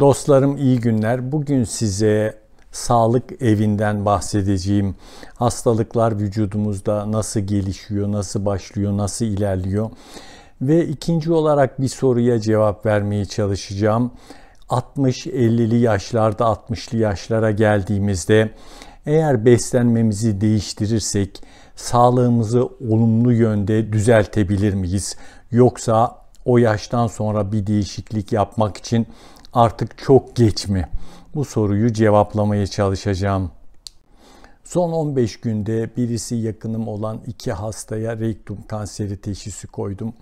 Dostlarım iyi günler. Bugün size sağlık evinden bahsedeceğim. Hastalıklar vücudumuzda nasıl gelişiyor, nasıl başlıyor, nasıl ilerliyor. Ve ikinci olarak bir soruya cevap vermeye çalışacağım. 60-50'li yaşlarda 60'lı yaşlara geldiğimizde eğer beslenmemizi değiştirirsek sağlığımızı olumlu yönde düzeltebilir miyiz? Yoksa o yaştan sonra bir değişiklik yapmak için artık çok geç mi? Bu soruyu cevaplamaya çalışacağım. Son 15 günde birisi yakınım olan iki hastaya rektum kanseri teşhisi koydum.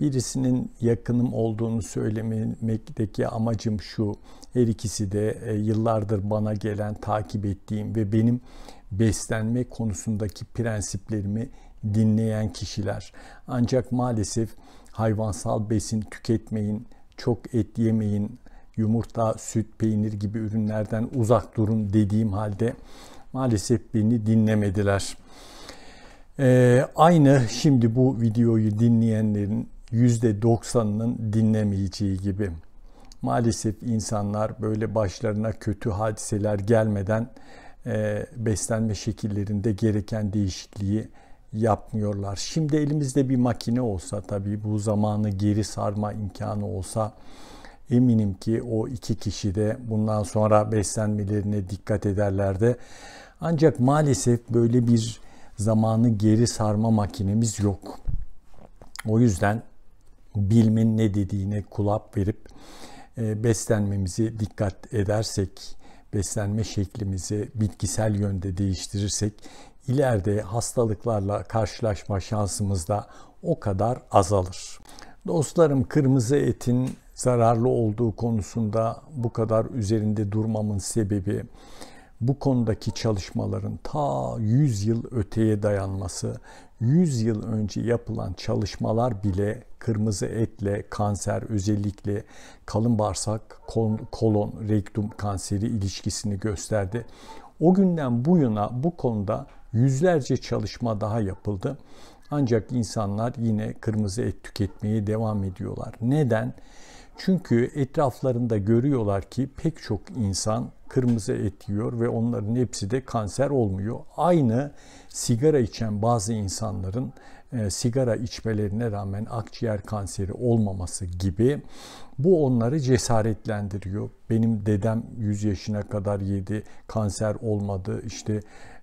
Birisinin yakınım olduğunu söylemekteki amacım şu. Her ikisi de e, yıllardır bana gelen, takip ettiğim ve benim beslenme konusundaki prensiplerimi dinleyen kişiler. Ancak maalesef hayvansal besin tüketmeyin, çok et yemeyin, yumurta, süt, peynir gibi ürünlerden uzak durun dediğim halde maalesef beni dinlemediler. Ee, aynı şimdi bu videoyu dinleyenlerin %90'ının dinlemeyeceği gibi. Maalesef insanlar böyle başlarına kötü hadiseler gelmeden e, beslenme şekillerinde gereken değişikliği yapmıyorlar. Şimdi elimizde bir makine olsa tabii bu zamanı geri sarma imkanı olsa Eminim ki o iki kişi de bundan sonra beslenmelerine dikkat ederler de. Ancak maalesef böyle bir zamanı geri sarma makinemiz yok. O yüzden bilmenin ne dediğine kulak verip e, beslenmemizi dikkat edersek, beslenme şeklimizi bitkisel yönde değiştirirsek ileride hastalıklarla karşılaşma şansımız da o kadar azalır. Dostlarım kırmızı etin zararlı olduğu konusunda bu kadar üzerinde durmamın sebebi bu konudaki çalışmaların ta 100 yıl öteye dayanması, 100 yıl önce yapılan çalışmalar bile kırmızı etle kanser özellikle kalın bağırsak, kolon, rektum kanseri ilişkisini gösterdi. O günden bu yana bu konuda yüzlerce çalışma daha yapıldı. Ancak insanlar yine kırmızı et tüketmeye devam ediyorlar. Neden? Çünkü etraflarında görüyorlar ki pek çok insan kırmızı et yiyor ve onların hepsi de kanser olmuyor. Aynı sigara içen bazı insanların e, sigara içmelerine rağmen akciğer kanseri olmaması gibi bu onları cesaretlendiriyor. Benim dedem 100 yaşına kadar yedi, kanser olmadı. İşte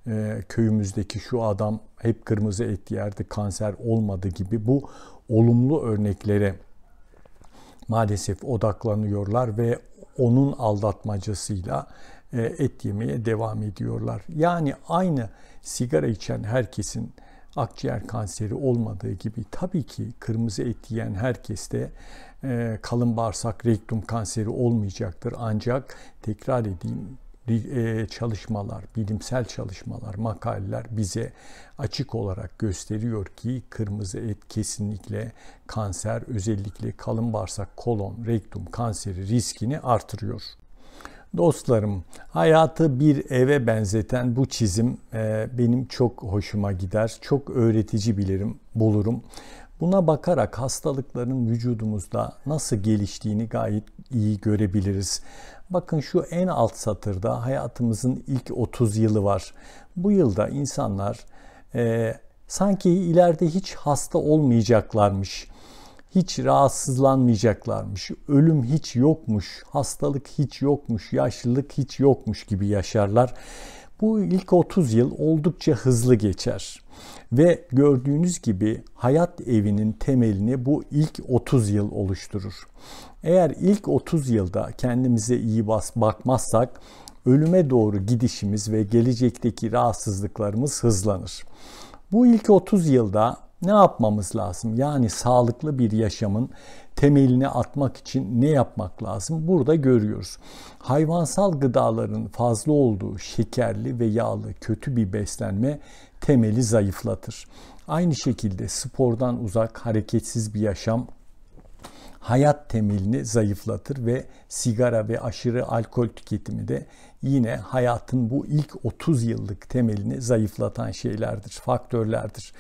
e, köyümüzdeki şu adam hep kırmızı et yerdi, kanser olmadı gibi bu olumlu örneklere maalesef odaklanıyorlar ve onun aldatmacasıyla e, et yemeye devam ediyorlar. Yani aynı sigara içen herkesin akciğer kanseri olmadığı gibi tabii ki kırmızı et yiyen herkeste e, kalın bağırsak rektum kanseri olmayacaktır. Ancak tekrar edeyim e, çalışmalar, bilimsel çalışmalar, makaleler bize açık olarak gösteriyor ki kırmızı et kesinlikle kanser, özellikle kalın bağırsak, kolon, rektum kanseri riskini artırıyor. Dostlarım, hayatı bir eve benzeten bu çizim e, benim çok hoşuma gider. Çok öğretici bilirim, bulurum. Buna bakarak hastalıkların vücudumuzda nasıl geliştiğini gayet iyi görebiliriz. Bakın şu en alt satırda hayatımızın ilk 30 yılı var. Bu yılda insanlar e, sanki ileride hiç hasta olmayacaklarmış, hiç rahatsızlanmayacaklarmış, ölüm hiç yokmuş, hastalık hiç yokmuş, yaşlılık hiç yokmuş gibi yaşarlar. Bu ilk 30 yıl oldukça hızlı geçer. Ve gördüğünüz gibi hayat evinin temelini bu ilk 30 yıl oluşturur. Eğer ilk 30 yılda kendimize iyi bas bakmazsak ölüme doğru gidişimiz ve gelecekteki rahatsızlıklarımız hızlanır. Bu ilk 30 yılda ne yapmamız lazım? Yani sağlıklı bir yaşamın temelini atmak için ne yapmak lazım? Burada görüyoruz. Hayvansal gıdaların fazla olduğu şekerli ve yağlı kötü bir beslenme temeli zayıflatır. Aynı şekilde spordan uzak, hareketsiz bir yaşam hayat temelini zayıflatır ve sigara ve aşırı alkol tüketimi de yine hayatın bu ilk 30 yıllık temelini zayıflatan şeylerdir, faktörlerdir.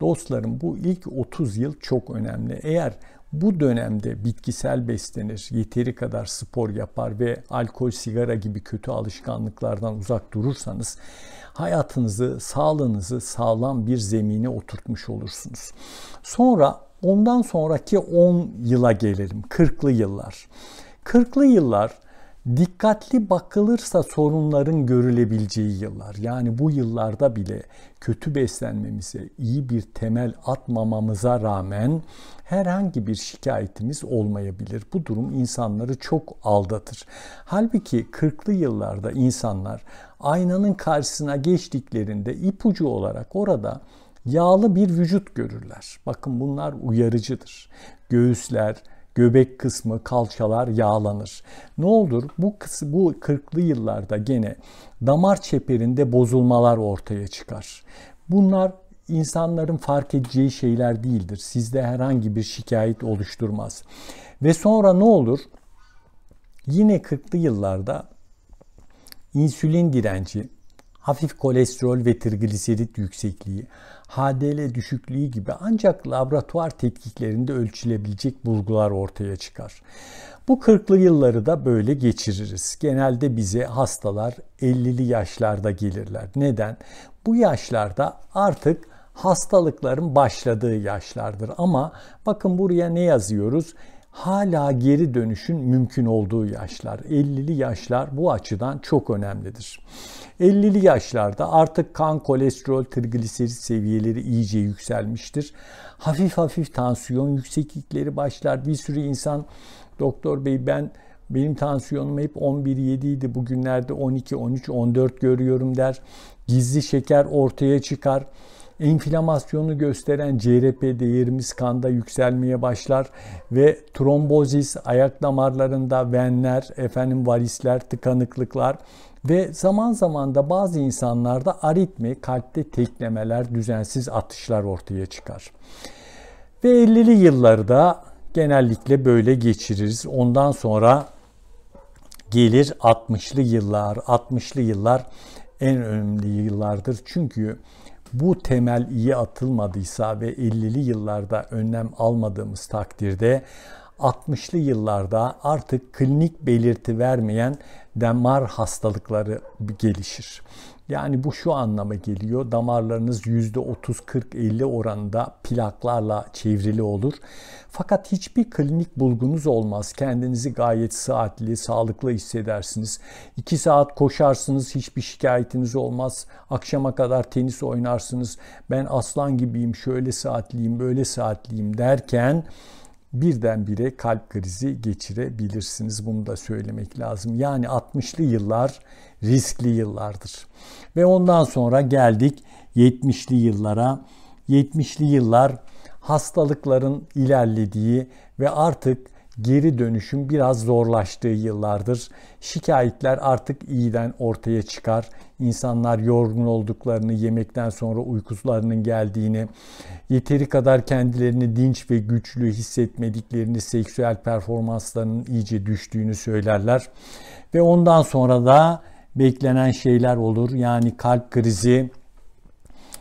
Dostlarım bu ilk 30 yıl çok önemli. Eğer bu dönemde bitkisel beslenir, yeteri kadar spor yapar ve alkol, sigara gibi kötü alışkanlıklardan uzak durursanız hayatınızı, sağlığınızı sağlam bir zemine oturtmuş olursunuz. Sonra ondan sonraki 10 yıla gelelim. 40'lı yıllar. 40'lı yıllar Dikkatli bakılırsa sorunların görülebileceği yıllar. Yani bu yıllarda bile kötü beslenmemize, iyi bir temel atmamamıza rağmen herhangi bir şikayetimiz olmayabilir. Bu durum insanları çok aldatır. Halbuki 40'lı yıllarda insanlar aynanın karşısına geçtiklerinde ipucu olarak orada yağlı bir vücut görürler. Bakın bunlar uyarıcıdır. Göğüsler, göbek kısmı, kalçalar yağlanır. Ne olur? Bu kısı, bu 40'lı yıllarda gene damar çeperinde bozulmalar ortaya çıkar. Bunlar insanların fark edeceği şeyler değildir. Sizde herhangi bir şikayet oluşturmaz. Ve sonra ne olur? Yine 40'lı yıllarda insülin direnci, hafif kolesterol ve trigliserit yüksekliği, HDL düşüklüğü gibi ancak laboratuvar tetkiklerinde ölçülebilecek bulgular ortaya çıkar. Bu 40'lı yılları da böyle geçiririz. Genelde bize hastalar 50'li yaşlarda gelirler. Neden? Bu yaşlarda artık hastalıkların başladığı yaşlardır. Ama bakın buraya ne yazıyoruz? hala geri dönüşün mümkün olduğu yaşlar. 50'li yaşlar bu açıdan çok önemlidir. 50'li yaşlarda artık kan kolesterol trigliserit seviyeleri iyice yükselmiştir. Hafif hafif tansiyon yükseklikleri başlar. Bir sürü insan doktor bey ben benim tansiyonum hep 11-7 idi bugünlerde 12-13-14 görüyorum der. Gizli şeker ortaya çıkar enflamasyonu gösteren CRP değerimiz kanda yükselmeye başlar ve trombozis, ayak damarlarında venler, efendim varisler, tıkanıklıklar ve zaman zaman da bazı insanlarda aritmi, kalpte teklemeler, düzensiz atışlar ortaya çıkar. Ve 50'li yıllarda genellikle böyle geçiririz. Ondan sonra gelir 60'lı yıllar. 60'lı yıllar en önemli yıllardır. Çünkü bu temel iyi atılmadıysa ve 50'li yıllarda önlem almadığımız takdirde 60'lı yıllarda artık klinik belirti vermeyen damar hastalıkları gelişir. Yani bu şu anlama geliyor. Damarlarınız %30-40-50 oranında plaklarla çevrili olur. Fakat hiçbir klinik bulgunuz olmaz. Kendinizi gayet saatli, sağlıklı hissedersiniz. 2 saat koşarsınız, hiçbir şikayetiniz olmaz. Akşama kadar tenis oynarsınız. Ben aslan gibiyim, şöyle saatliyim, böyle saatliyim derken birdenbire kalp krizi geçirebilirsiniz. Bunu da söylemek lazım. Yani 60'lı yıllar riskli yıllardır. Ve ondan sonra geldik 70'li yıllara. 70'li yıllar hastalıkların ilerlediği ve artık geri dönüşüm biraz zorlaştığı yıllardır. Şikayetler artık iyiden ortaya çıkar. İnsanlar yorgun olduklarını, yemekten sonra uykularının geldiğini, yeteri kadar kendilerini dinç ve güçlü hissetmediklerini, seksüel performanslarının iyice düştüğünü söylerler. Ve ondan sonra da beklenen şeyler olur. Yani kalp krizi,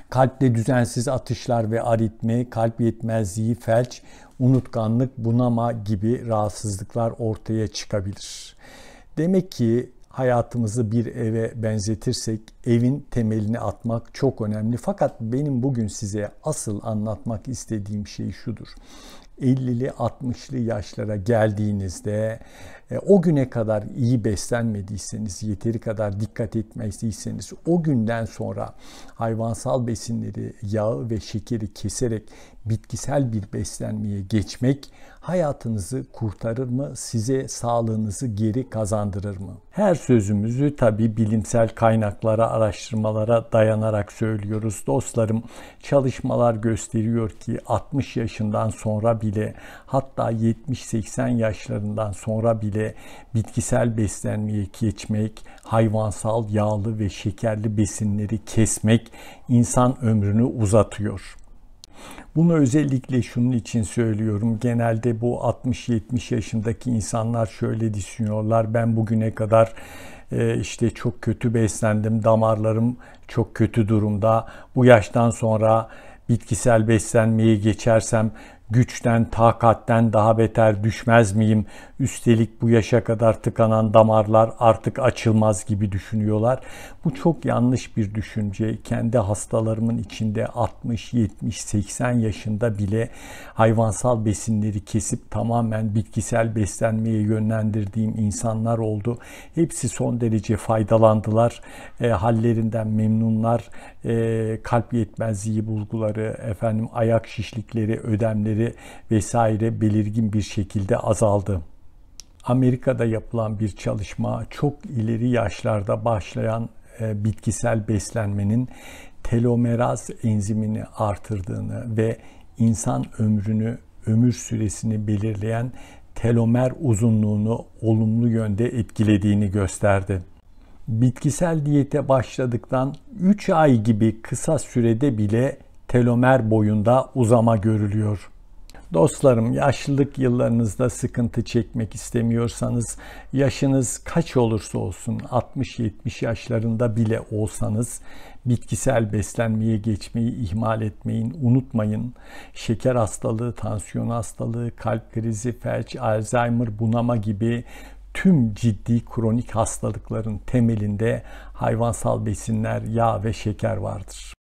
kalpte düzensiz atışlar ve aritmi, kalp yetmezliği, felç, unutkanlık, bunama gibi rahatsızlıklar ortaya çıkabilir. Demek ki hayatımızı bir eve benzetirsek evin temelini atmak çok önemli. Fakat benim bugün size asıl anlatmak istediğim şey şudur. 50'li 60'lı yaşlara geldiğinizde e, o güne kadar iyi beslenmediyseniz, yeteri kadar dikkat etmediyseniz o günden sonra hayvansal besinleri, yağı ve şekeri keserek bitkisel bir beslenmeye geçmek hayatınızı kurtarır mı? Size sağlığınızı geri kazandırır mı? Her sözümüzü tabi bilimsel kaynaklara, araştırmalara dayanarak söylüyoruz. Dostlarım çalışmalar gösteriyor ki 60 yaşından sonra bile hatta 70-80 yaşlarından sonra bile bitkisel beslenmeye geçmek, hayvansal yağlı ve şekerli besinleri kesmek insan ömrünü uzatıyor. Bunu özellikle şunun için söylüyorum. Genelde bu 60-70 yaşındaki insanlar şöyle düşünüyorlar. Ben bugüne kadar e, işte çok kötü beslendim, damarlarım çok kötü durumda. Bu yaştan sonra bitkisel beslenmeye geçersem güçten, takatten daha beter düşmez miyim? Üstelik bu yaşa kadar tıkanan damarlar artık açılmaz gibi düşünüyorlar. Bu çok yanlış bir düşünce. Kendi hastalarımın içinde 60, 70, 80 yaşında bile hayvansal besinleri kesip tamamen bitkisel beslenmeye yönlendirdiğim insanlar oldu. Hepsi son derece faydalandılar. E, hallerinden memnunlar. E, kalp yetmezliği bulguları, efendim ayak şişlikleri, ödemleri vesaire vesaire belirgin bir şekilde azaldı. Amerika'da yapılan bir çalışma çok ileri yaşlarda başlayan e, bitkisel beslenmenin telomeraz enzimini artırdığını ve insan ömrünü, ömür süresini belirleyen telomer uzunluğunu olumlu yönde etkilediğini gösterdi. Bitkisel diyete başladıktan 3 ay gibi kısa sürede bile telomer boyunda uzama görülüyor. Dostlarım yaşlılık yıllarınızda sıkıntı çekmek istemiyorsanız yaşınız kaç olursa olsun 60-70 yaşlarında bile olsanız bitkisel beslenmeye geçmeyi ihmal etmeyin, unutmayın. Şeker hastalığı, tansiyon hastalığı, kalp krizi, felç, Alzheimer, bunama gibi tüm ciddi kronik hastalıkların temelinde hayvansal besinler, yağ ve şeker vardır.